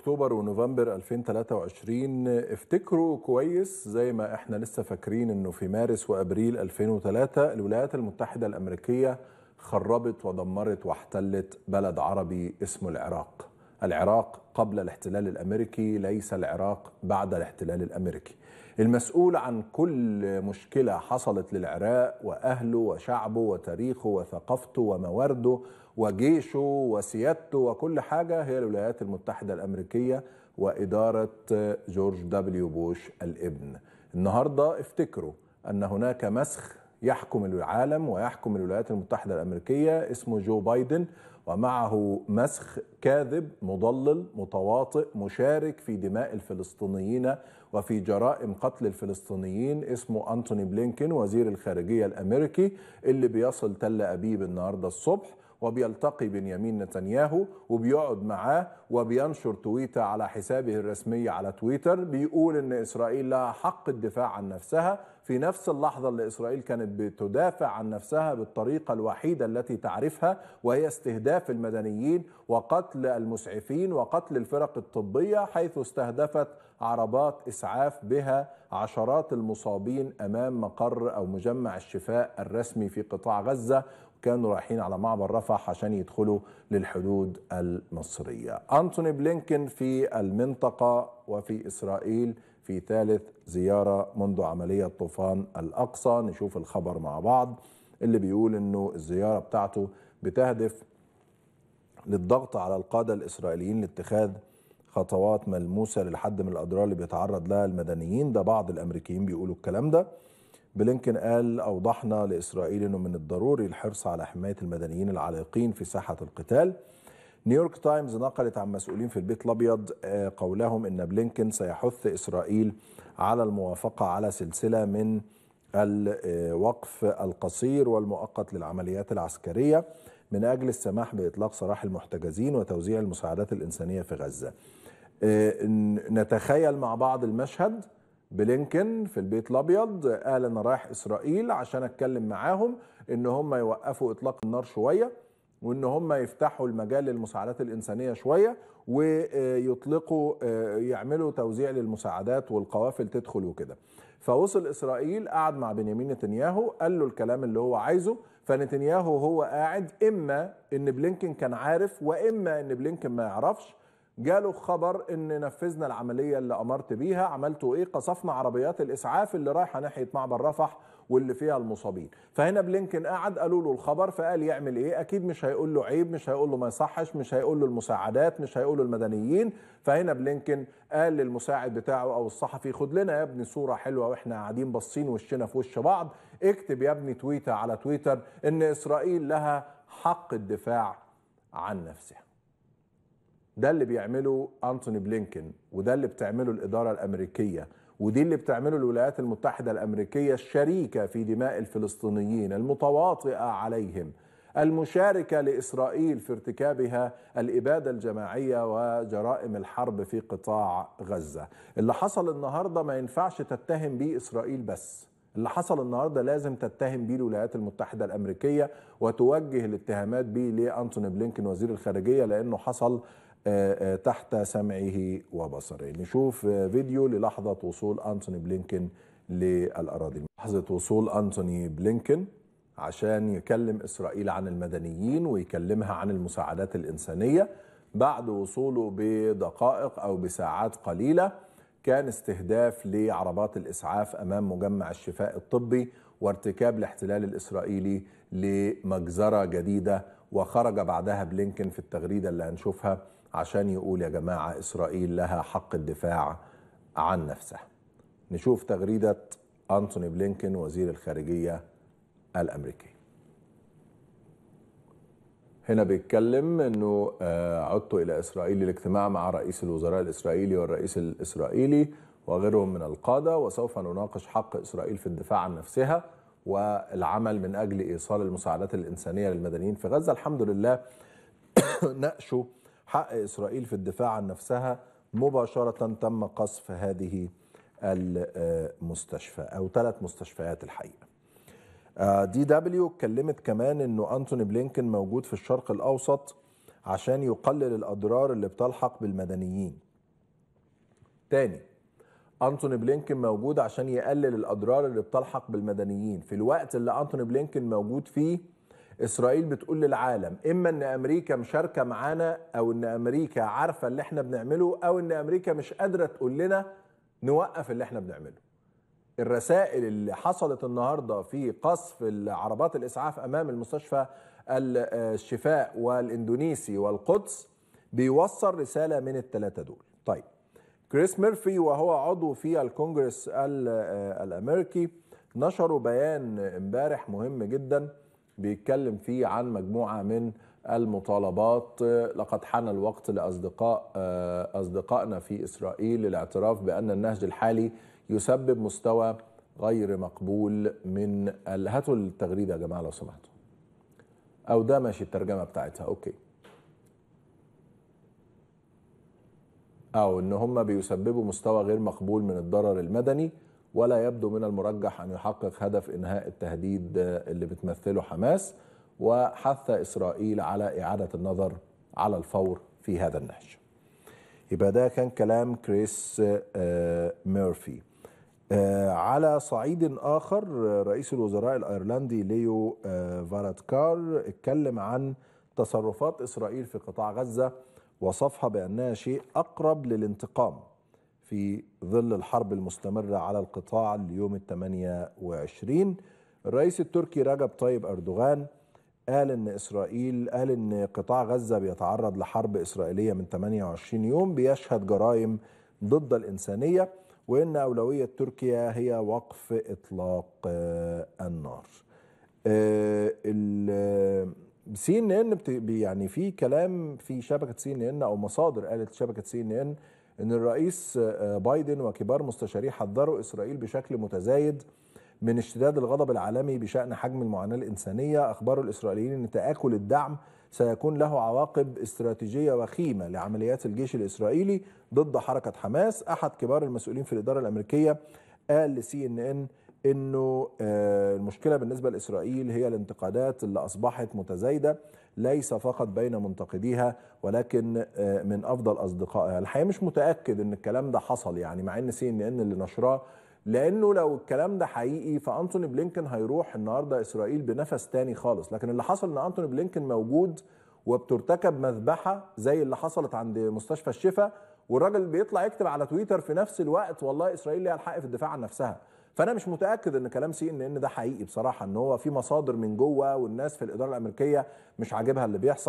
اكتوبر ونوفمبر 2023 افتكروا كويس زي ما احنا لسه فاكرين انه في مارس وابريل 2003 الولايات المتحده الامريكيه خربت ودمرت واحتلت بلد عربي اسمه العراق. العراق قبل الاحتلال الامريكي ليس العراق بعد الاحتلال الامريكي. المسؤول عن كل مشكله حصلت للعراق واهله وشعبه وتاريخه وثقافته وموارده وجيشه وسيادته وكل حاجة هي الولايات المتحدة الأمريكية وإدارة جورج دبليو بوش الابن النهاردة افتكروا أن هناك مسخ يحكم العالم ويحكم الولايات المتحدة الأمريكية اسمه جو بايدن ومعه مسخ كاذب مضلل متواطئ مشارك في دماء الفلسطينيين وفي جرائم قتل الفلسطينيين اسمه أنتوني بلينكين وزير الخارجية الأمريكي اللي بيصل تل أبيب النهاردة الصبح وبيلتقي بنيامين نتنياهو وبيقعد معاه وبينشر تويته على حسابه الرسمي على تويتر بيقول ان اسرائيل لها حق الدفاع عن نفسها في نفس اللحظة اللي إسرائيل كانت بتدافع عن نفسها بالطريقة الوحيدة التي تعرفها وهي استهداف المدنيين وقتل المسعفين وقتل الفرق الطبية حيث استهدفت عربات إسعاف بها عشرات المصابين أمام مقر أو مجمع الشفاء الرسمي في قطاع غزة كانوا رايحين على معبر رفح عشان يدخلوا للحدود المصرية أنتوني بلينكن في المنطقة وفي إسرائيل في ثالث زيارة منذ عملية طوفان الأقصى نشوف الخبر مع بعض اللي بيقول أنه الزيارة بتاعته بتهدف للضغط على القادة الإسرائيليين لاتخاذ خطوات ملموسة للحد من الأضرار اللي بيتعرض لها المدنيين ده بعض الأمريكيين بيقولوا الكلام ده بلينكن قال أوضحنا لإسرائيل أنه من الضروري الحرص على حماية المدنيين العالقين في ساحة القتال نيويورك تايمز نقلت عن مسؤولين في البيت الابيض آه، قولهم ان بلينكن سيحث اسرائيل على الموافقه على سلسله من الوقف القصير والمؤقت للعمليات العسكريه من اجل السماح باطلاق سراح المحتجزين وتوزيع المساعدات الانسانيه في غزه. آه، نتخيل مع بعض المشهد بلينكن في البيت الابيض قال انا رايح اسرائيل عشان اتكلم معاهم ان هم يوقفوا اطلاق النار شويه وان هم يفتحوا المجال للمساعدات الانسانيه شويه ويطلقوا آه، يعملوا توزيع للمساعدات والقوافل تدخل وكده فوصل اسرائيل قعد مع بنيامين نتنياهو قال له الكلام اللي هو عايزه فنتنياهو هو قاعد اما ان بلينكن كان عارف واما ان بلينكن ما يعرفش جاله خبر ان نفذنا العمليه اللي امرت بيها عملتوا ايه قصفنا عربيات الاسعاف اللي رايحه ناحيه معبر رفح واللي فيها المصابين فهنا بلينكن قعد قالوا له الخبر فقال يعمل ايه اكيد مش هيقول له عيب مش هيقول له ما يصحش مش هيقول له المساعدات مش هيقول له المدنيين فهنا بلينكن قال للمساعد بتاعه او الصحفي خد لنا يا ابني صوره حلوه واحنا قاعدين باصين وشنا في وش بعض اكتب يا ابني تويتر على تويتر ان اسرائيل لها حق الدفاع عن نفسها ده اللي بيعمله أنتوني بلينكن وده اللي بتعمله الإدارة الأمريكية ودي اللي بتعمله الولايات المتحدة الأمريكية الشريكة في دماء الفلسطينيين المتواطئة عليهم المشاركة لإسرائيل في ارتكابها الإبادة الجماعية وجرائم الحرب في قطاع غزة اللي حصل النهاردة ما ينفعش تتهم به إسرائيل بس اللي حصل النهاردة لازم تتهم به الولايات المتحدة الأمريكية وتوجه الاتهامات به لأنتوني بلينكن وزير الخارجية لأنه حصل آه، آه، تحت سمعه وبصره نشوف آه، فيديو للحظة وصول أنتوني بلينكن للأراضي لحظة وصول أنتوني بلينكن عشان يكلم إسرائيل عن المدنيين ويكلمها عن المساعدات الإنسانية بعد وصوله بدقائق أو بساعات قليلة كان استهداف لعربات الإسعاف أمام مجمع الشفاء الطبي وارتكاب الاحتلال الإسرائيلي لمجزرة جديدة وخرج بعدها بلينكن في التغريدة اللي هنشوفها عشان يقول يا جماعة إسرائيل لها حق الدفاع عن نفسها نشوف تغريدة أنتوني بلينكن وزير الخارجية الأمريكي هنا بيتكلم انه آه، عدت الى اسرائيل للاجتماع مع رئيس الوزراء الاسرائيلي والرئيس الاسرائيلي وغيرهم من القاده وسوف نناقش حق اسرائيل في الدفاع عن نفسها والعمل من أجل إيصال المساعدات الإنسانية للمدنيين في غزة الحمد لله ناقشوا حق إسرائيل في الدفاع عن نفسها مباشرة تم قصف هذه المستشفى أو ثلاث مستشفيات الحقيقة آه، دي دبليو اتكلمت كمان انه انتوني بلينكن موجود في الشرق الاوسط عشان يقلل الاضرار اللي بتلحق بالمدنيين تاني انتوني بلينكن موجود عشان يقلل الاضرار اللي بتلحق بالمدنيين في الوقت اللي انتوني بلينكن موجود فيه اسرائيل بتقول للعالم اما ان امريكا مشاركه معانا او ان امريكا عارفه اللي احنا بنعمله او ان امريكا مش قادره تقول لنا نوقف اللي احنا بنعمله الرسائل اللي حصلت النهارده في قصف العربات الاسعاف امام المستشفى الشفاء والاندونيسي والقدس بيوصل رساله من الثلاثه دول طيب كريس ميرفي وهو عضو في الكونجرس آه، الامريكي نشروا بيان امبارح مهم جدا بيتكلم فيه عن مجموعه من المطالبات لقد حان الوقت لاصدقاء آه، اصدقائنا في اسرائيل للاعتراف بان النهج الحالي يسبب مستوى غير مقبول من هاتوا التغريده يا جماعه لو سمحتوا او ده ماشي الترجمه بتاعتها اوكي أو أن هم بيسببوا مستوى غير مقبول من الضرر المدني ولا يبدو من المرجح أن يحقق هدف إنهاء التهديد اللي بتمثله حماس وحث إسرائيل على إعادة النظر على الفور في هذا النهج يبقى ده كان كلام كريس آه، ميرفي آه، على صعيد آخر آه، رئيس الوزراء الأيرلندي ليو فاراتكار اتكلم عن تصرفات إسرائيل في قطاع غزة وصفها بأنها شيء أقرب للانتقام في ظل الحرب المستمرة على القطاع اليوم الثمانية وعشرين الرئيس التركي رجب طيب أردوغان قال ان اسرائيل قال ان قطاع غزه بيتعرض لحرب اسرائيليه من 28 يوم بيشهد جرائم ضد الانسانيه وان اولويه تركيا هي وقف اطلاق النار آه، سي ان ان يعني في كلام في شبكه سي ان ان او مصادر قالت شبكه سي ان ان ان الرئيس آه، بايدن وكبار مستشاريه حذروا اسرائيل بشكل متزايد من اشتداد الغضب العالمي بشان حجم المعاناه الانسانيه اخبروا الاسرائيليين ان تاكل الدعم سيكون له عواقب استراتيجيه وخيمه لعمليات الجيش الاسرائيلي ضد حركه حماس احد كبار المسؤولين في الاداره الامريكيه قال لسي ان ان انه آه، المشكله بالنسبه لاسرائيل هي الانتقادات اللي اصبحت متزايده ليس فقط بين منتقديها ولكن آه، من افضل اصدقائها الحقيقه مش متاكد ان الكلام ده حصل يعني مع ان سي ان ان اللي نشراه لانه لو الكلام ده حقيقي فانتوني بلينكن هيروح النهارده اسرائيل بنفس تاني خالص لكن اللي حصل ان انتوني بلينكن موجود وبترتكب مذبحه زي اللي حصلت عند مستشفى الشفا والراجل بيطلع يكتب على تويتر في نفس الوقت والله اسرائيل ليها الحق في الدفاع عن نفسها فانا مش متاكد ان كلام سي ان ان ده حقيقي بصراحه ان هو في مصادر من جوه والناس في الاداره الامريكيه مش عاجبها اللي بيحصل